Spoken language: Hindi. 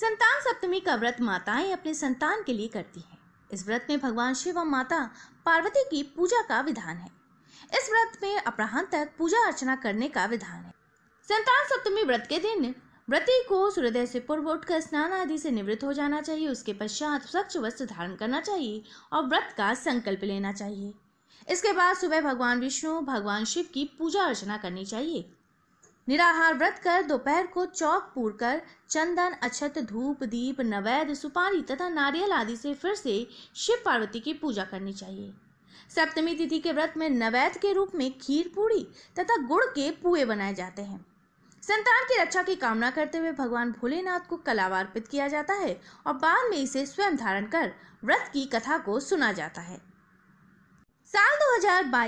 संतान सप्तमी का व्रत माताएं अपने संतान के लिए करती हैं इस व्रत में भगवान शिव और माता पार्वती की पूजा का विधान है इस व्रत में अपराहन तक पूजा अर्चना करने का विधान है संतान सप्तमी व्रत के दिन व्रती को सूर्योदय से पूर्व उठकर स्नान आदि से निवृत्त हो जाना चाहिए उसके पश्चात स्वच्छ वस्त्र धारण करना चाहिए और व्रत का संकल्प लेना चाहिए इसके बाद सुबह भगवान विष्णु भगवान शिव की पूजा अर्चना करनी चाहिए निराहार व्रत कर दोपहर को चौक पूर कर चंदन अक्षत धूप दीप नवैद सुपारी तथा नारियल आदि से फिर से शिव पार्वती की पूजा करनी चाहिए सप्तमी तिथि के व्रत में नवैद के रूप में खीर पूड़ी तथा गुड़ के पुए बनाए जाते हैं संतान की रक्षा की कामना करते हुए भगवान भोलेनाथ को कलावा अर्पित किया जाता है और बाद में इसे स्वयं धारण कर व्रत की कथा को सुना जाता है साल 2022